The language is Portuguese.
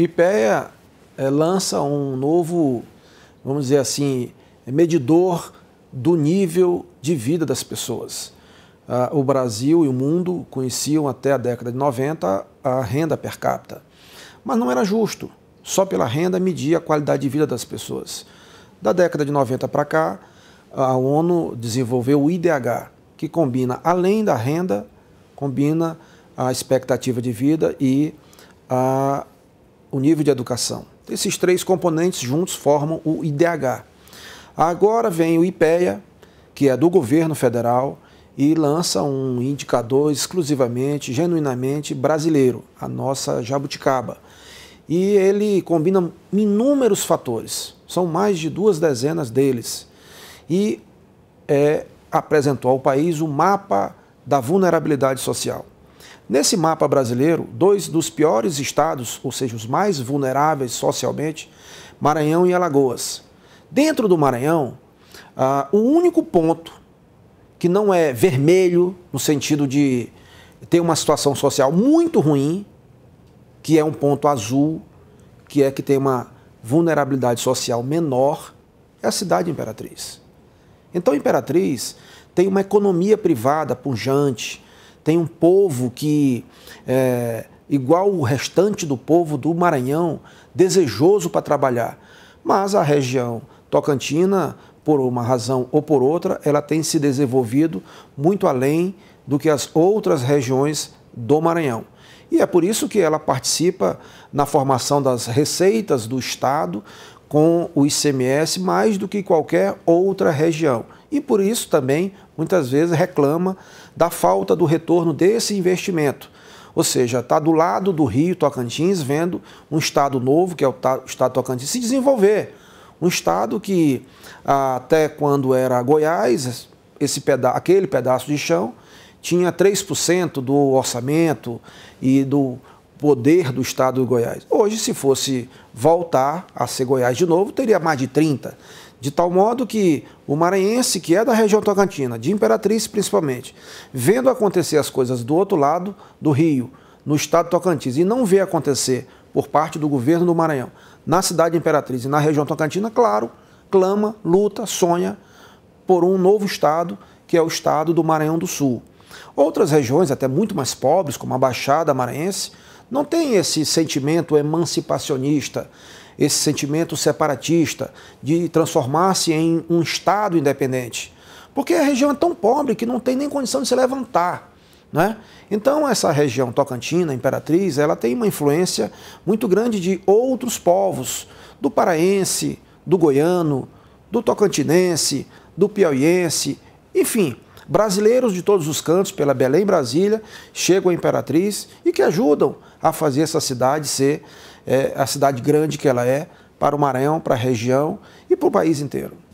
IPEA é, eh, lança um novo, vamos dizer assim, medidor do nível de vida das pessoas. Ah, o Brasil e o mundo conheciam até a década de 90 a renda per capita. Mas não era justo só pela renda medir a qualidade de vida das pessoas. Da década de 90 para cá, a ONU desenvolveu o IDH, que combina, além da renda, combina a expectativa de vida e a o nível de educação. Esses três componentes juntos formam o IDH. Agora vem o IPEA, que é do governo federal, e lança um indicador exclusivamente, genuinamente brasileiro, a nossa jabuticaba. E ele combina inúmeros fatores, são mais de duas dezenas deles. E é, apresentou ao país o mapa da vulnerabilidade social. Nesse mapa brasileiro, dois dos piores estados, ou seja, os mais vulneráveis socialmente, Maranhão e Alagoas. Dentro do Maranhão, ah, o único ponto que não é vermelho, no sentido de ter uma situação social muito ruim, que é um ponto azul, que é que tem uma vulnerabilidade social menor, é a cidade Imperatriz. Então, Imperatriz tem uma economia privada pujante, tem um povo que, é, igual o restante do povo do Maranhão, desejoso para trabalhar. Mas a região tocantina, por uma razão ou por outra, ela tem se desenvolvido muito além do que as outras regiões do Maranhão. E é por isso que ela participa na formação das receitas do Estado, com o ICMS mais do que qualquer outra região. E por isso também, muitas vezes, reclama da falta do retorno desse investimento. Ou seja, está do lado do Rio Tocantins, vendo um estado novo, que é o estado Tocantins, se desenvolver. Um estado que, até quando era Goiás, esse peda aquele pedaço de chão tinha 3% do orçamento e do poder do estado do Goiás. Hoje, se fosse voltar a ser Goiás de novo, teria mais de 30. De tal modo que o maranhense, que é da região tocantina, de Imperatriz principalmente, vendo acontecer as coisas do outro lado do rio, no estado Tocantins, e não vê acontecer por parte do governo do Maranhão, na cidade de Imperatriz e na região tocantina, claro, clama, luta, sonha por um novo estado, que é o estado do Maranhão do Sul. Outras regiões, até muito mais pobres, como a Baixada Maranhense, não tem esse sentimento emancipacionista, esse sentimento separatista de transformar-se em um Estado independente. Porque a região é tão pobre que não tem nem condição de se levantar. Né? Então, essa região tocantina, imperatriz, ela tem uma influência muito grande de outros povos, do paraense, do goiano, do tocantinense, do piauiense, enfim, brasileiros de todos os cantos, pela Belém Brasília, chegam à Imperatriz e que ajudam a fazer essa cidade ser é, a cidade grande que ela é para o Maranhão, para a região e para o país inteiro.